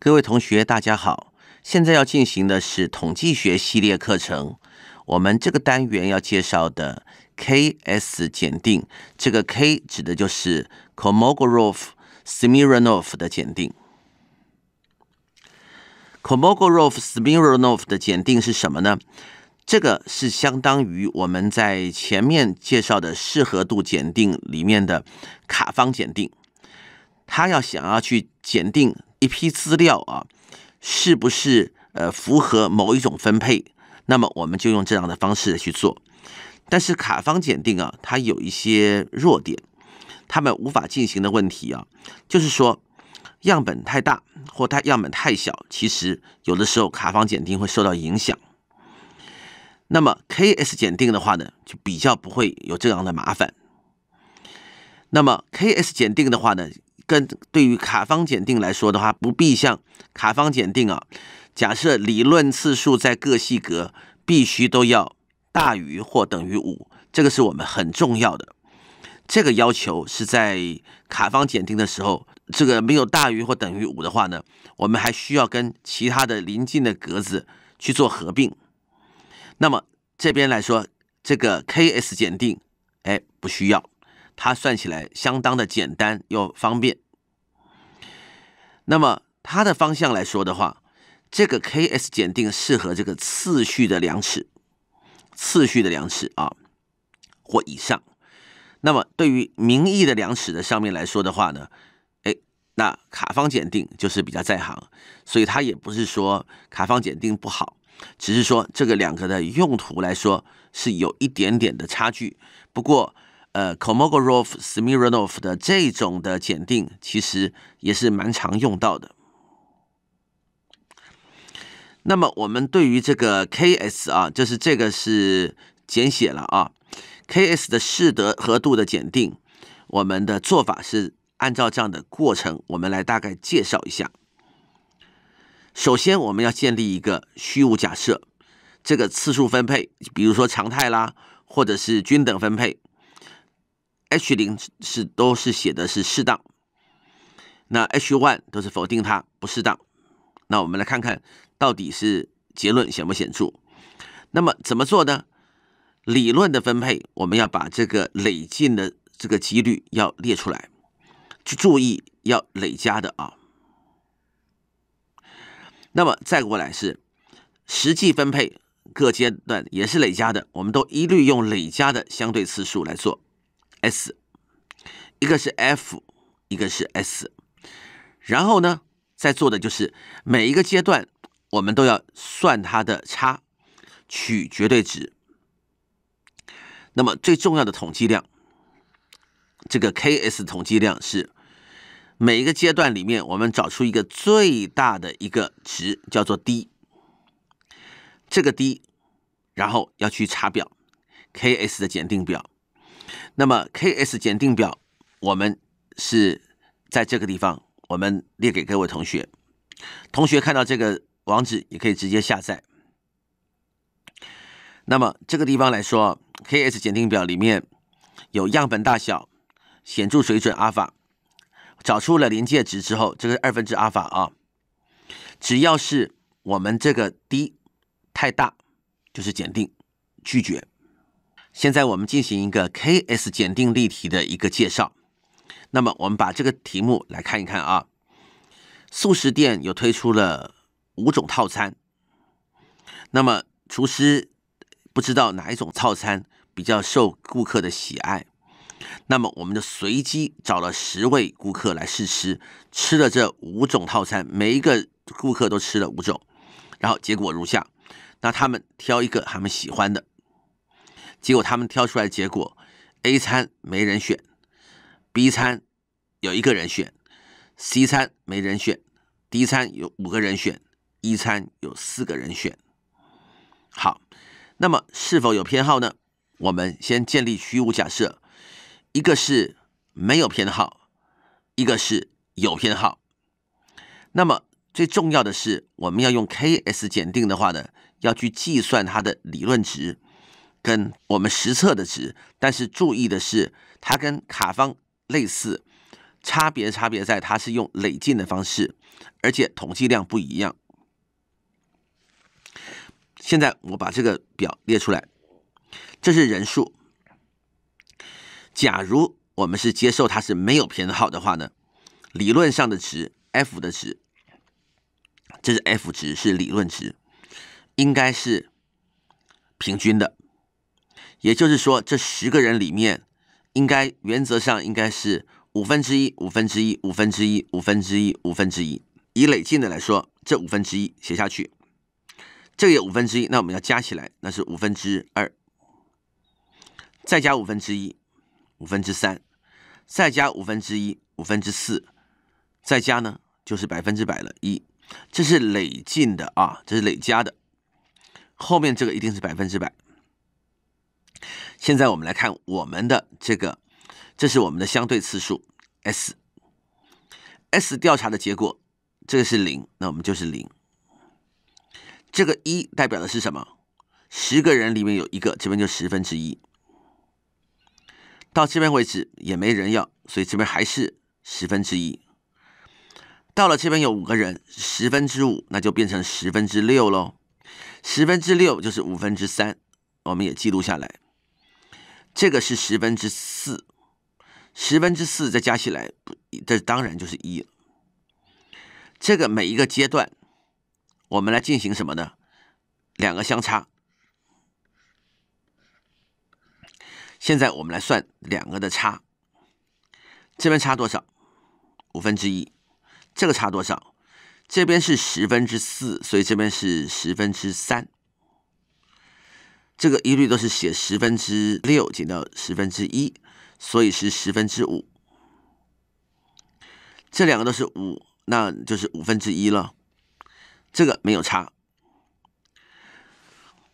各位同学，大家好！现在要进行的是统计学系列课程。我们这个单元要介绍的 K-S 检定，这个 K 指的就是 k o m o g o r o v s m i r n o v 的检定。k o m o g o r o v s m i r n o v 的检定是什么呢？这个是相当于我们在前面介绍的适合度检定里面的卡方检定。他要想要去检定。一批资料啊，是不是呃符合某一种分配？那么我们就用这样的方式去做。但是卡方检定啊，它有一些弱点，他们无法进行的问题啊，就是说样本太大或它样本太小，其实有的时候卡方检定会受到影响。那么 K S 检定的话呢，就比较不会有这样的麻烦。那么 K S 检定的话呢？跟对于卡方检定来说的话，不必像卡方检定啊。假设理论次数在各系格必须都要大于或等于五，这个是我们很重要的。这个要求是在卡方检定的时候，这个没有大于或等于五的话呢，我们还需要跟其他的临近的格子去做合并。那么这边来说，这个 K S 检定哎不需要，它算起来相当的简单又方便。那么它的方向来说的话，这个 K S 检定适合这个次序的量尺，次序的量尺啊，或以上。那么对于名义的量尺的上面来说的话呢，哎，那卡方检定就是比较在行。所以它也不是说卡方检定不好，只是说这个两个的用途来说是有一点点的差距。不过，呃 k o m o g o r o v s m i r n o v 的这种的检定，其实也是蛮常用到的。那么，我们对于这个 KS 啊，就是这个是简写了啊，KS 的适德和度的检定，我们的做法是按照这样的过程，我们来大概介绍一下。首先，我们要建立一个虚无假设，这个次数分配，比如说常态啦，或者是均等分配。H 零是都是写的是适当，那 H one 都是否定它不适当。那我们来看看到底是结论显不显著？那么怎么做呢？理论的分配，我们要把这个累进的这个几率要列出来，去注意要累加的啊。那么再过来是实际分配，各阶段也是累加的，我们都一律用累加的相对次数来做。S，一个是 F，一个是 S，然后呢，在做的就是每一个阶段我们都要算它的差，取绝对值。那么最重要的统计量，这个 KS 统计量是每一个阶段里面我们找出一个最大的一个值，叫做 D。这个 D，然后要去查表 KS 的检定表。那么 K-S 检定表，我们是在这个地方，我们列给各位同学。同学看到这个网址也可以直接下载。那么这个地方来说，K-S 检定表里面有样本大小、显著水准阿尔法，找出了临界值之后，这个二分之阿尔法啊，只要是我们这个 d 太大，就是检定拒绝。现在我们进行一个 K S 检定例题的一个介绍。那么，我们把这个题目来看一看啊。素食店有推出了五种套餐。那么，厨师不知道哪一种套餐比较受顾客的喜爱。那么，我们就随机找了十位顾客来试吃，吃了这五种套餐，每一个顾客都吃了五种，然后结果如下。那他们挑一个他们喜欢的。结果他们挑出来结果，A 餐没人选，B 餐有一个人选，C 餐没人选，D 餐有五个人选，E 餐有四个人选。好，那么是否有偏好呢？我们先建立虚无假设，一个是没有偏好，一个是有偏好。那么最重要的是，我们要用 K-S 检定的话呢，要去计算它的理论值。跟我们实测的值，但是注意的是，它跟卡方类似，差别差别在它是用累进的方式，而且统计量不一样。现在我把这个表列出来，这是人数。假如我们是接受它是没有偏好的话呢？理论上的值 F 的值，这是 F 值是理论值，应该是平均的。也就是说，这十个人里面，应该原则上应该是五分之一，五分之一，五分之一，五分之一，五分之一。以累进的来说，这五分之一写下去，这个有五分之一，那我们要加起来，那是五分之二，再加五分之一，五分之三，再加五分之一，五分之四，再加呢就是百分之百了。一，这是累进的啊，这是累加的，后面这个一定是百分之百。现在我们来看我们的这个，这是我们的相对次数 s s 调查的结果，这个是零，那我们就是零。这个一代表的是什么？十个人里面有一个，这边就十分之一。到这边为止也没人要，所以这边还是十分之一。到了这边有五个人，十分之五，那就变成十分之六喽。十分之六就是五分之三，我们也记录下来。这个是十分之四，十分之四再加起来这当然就是一了。这个每一个阶段，我们来进行什么呢？两个相差。现在我们来算两个的差，这边差多少？五分之一。这个差多少？这边是十分之四，所以这边是十分之三。这个一律都是写十分之六减掉十分之一，所以是十分之五。这两个都是五，那就是五分之一了。这个没有差。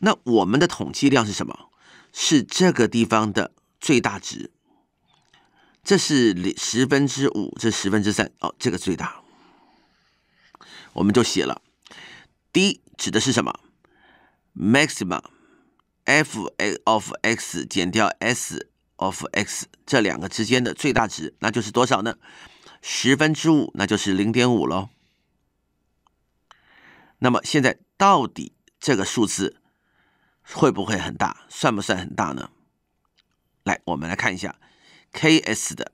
那我们的统计量是什么？是这个地方的最大值。这是十分之五，这十分之三，哦，这个最大，我们就写了。D 指的是什么？maximum。f a of x 减掉 s of x 这两个之间的最大值，那就是多少呢？十分之五，那就是零点五喽。那么现在到底这个数字会不会很大，算不算很大呢？来，我们来看一下 k s 的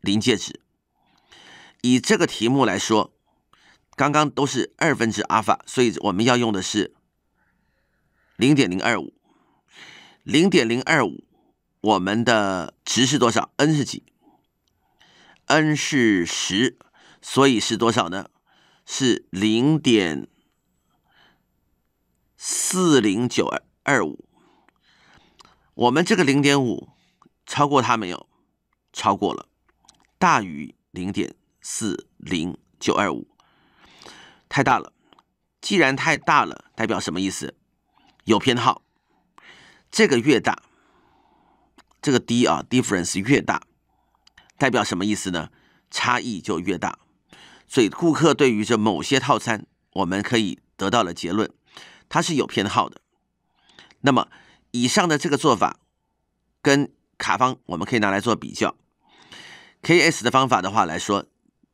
临界值。以这个题目来说，刚刚都是二分之阿尔法，所以我们要用的是零点零二五。零点零二五，我们的值是多少？n 是几？n 是十，所以是多少呢？是零点四零九二二五。我们这个零点五超过它没有？超过了，大于零点四零九二五，太大了。既然太大了，代表什么意思？有偏好。这个越大，这个低啊，difference 越大，代表什么意思呢？差异就越大。所以顾客对于这某些套餐，我们可以得到了结论，他是有偏好的。那么以上的这个做法，跟卡方我们可以拿来做比较。KS 的方法的话来说，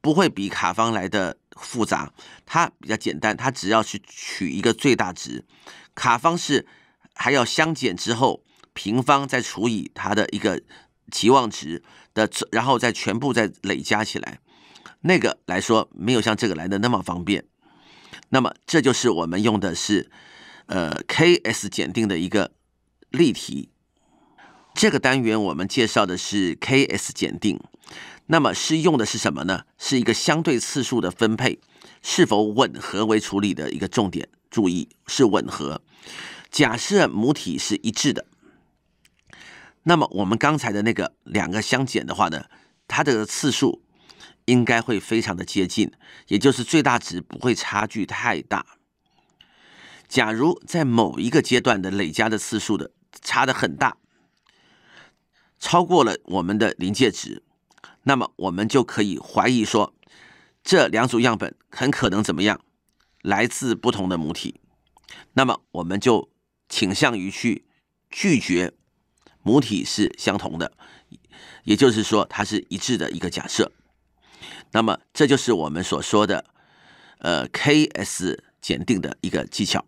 不会比卡方来的复杂，它比较简单，它只要去取一个最大值。卡方是。还要相减之后平方再除以它的一个期望值的，然后再全部再累加起来，那个来说没有像这个来的那么方便。那么这就是我们用的是呃 K S 检定的一个例题。这个单元我们介绍的是 K S 检定，那么是用的是什么呢？是一个相对次数的分配是否吻合为处理的一个重点。注意是吻合。假设母体是一致的，那么我们刚才的那个两个相减的话呢，它的次数应该会非常的接近，也就是最大值不会差距太大。假如在某一个阶段的累加的次数的差的很大，超过了我们的临界值，那么我们就可以怀疑说这两组样本很可能怎么样，来自不同的母体。那么我们就。倾向于去拒绝母体是相同的，也就是说，它是一致的一个假设。那么，这就是我们所说的呃 K S 检定的一个技巧。